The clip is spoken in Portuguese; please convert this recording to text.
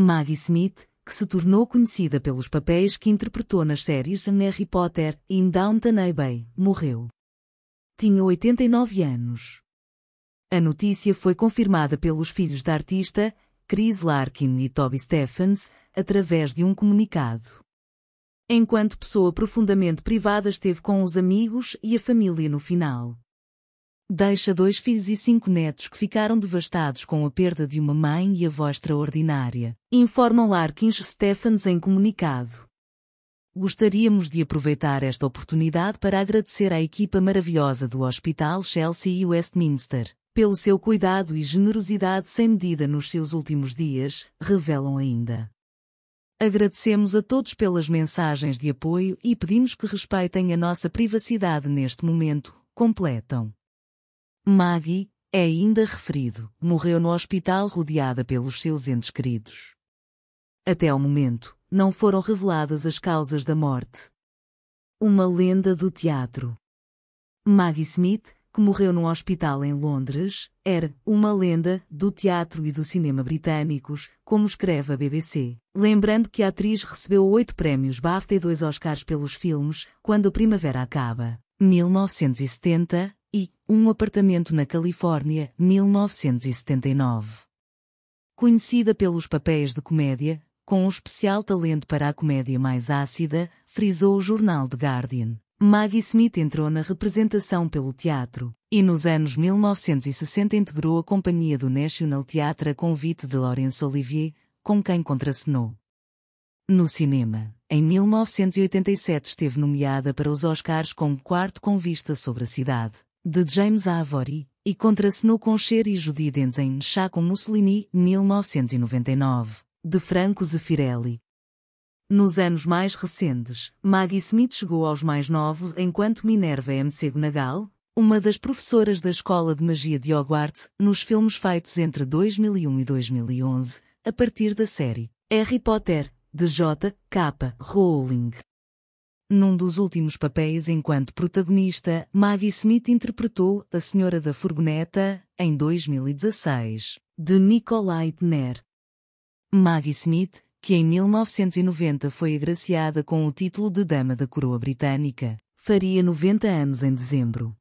Maggie Smith, que se tornou conhecida pelos papéis que interpretou nas séries Harry Potter e in Downton Abbey, morreu. Tinha 89 anos. A notícia foi confirmada pelos filhos da artista, Chris Larkin e Toby Stephens, através de um comunicado. Enquanto pessoa profundamente privada esteve com os amigos e a família no final. Deixa dois filhos e cinco netos que ficaram devastados com a perda de uma mãe e avó extraordinária, informa Larkins Stephens em comunicado. Gostaríamos de aproveitar esta oportunidade para agradecer à equipa maravilhosa do Hospital Chelsea e Westminster, pelo seu cuidado e generosidade sem medida nos seus últimos dias, revelam ainda. Agradecemos a todos pelas mensagens de apoio e pedimos que respeitem a nossa privacidade neste momento, completam. Maggie, é ainda referido, morreu no hospital rodeada pelos seus entes queridos. Até o momento, não foram reveladas as causas da morte. Uma lenda do teatro. Maggie Smith, que morreu num hospital em Londres, era uma lenda do teatro e do cinema britânicos, como escreve a BBC. Lembrando que a atriz recebeu oito prémios BAFTA e dois Oscars pelos filmes Quando a Primavera Acaba, 1970, um apartamento na Califórnia, 1979. Conhecida pelos papéis de comédia, com um especial talento para a comédia mais ácida, frisou o jornal The Guardian. Maggie Smith entrou na representação pelo teatro e nos anos 1960 integrou a companhia do National Theatre a convite de Laurence Olivier, com quem contracenou. No cinema, em 1987 esteve nomeada para os Oscars com quarto com vista sobre a cidade, de James Avory e contracenou com Concher e Judy Denz em Chá com Mussolini, 1999, de Franco Zeffirelli. Nos anos mais recentes, Maggie Smith chegou aos mais novos enquanto Minerva MC Nagal, uma das professoras da Escola de Magia de Hogwarts, nos filmes feitos entre 2001 e 2011, a partir da série Harry Potter, de J. K. Rowling. Num dos últimos papéis enquanto protagonista, Maggie Smith interpretou A Senhora da Furgoneta, em 2016, de Nicolai Tner. Maggie Smith, que em 1990 foi agraciada com o título de Dama da Coroa Britânica, faria 90 anos em dezembro.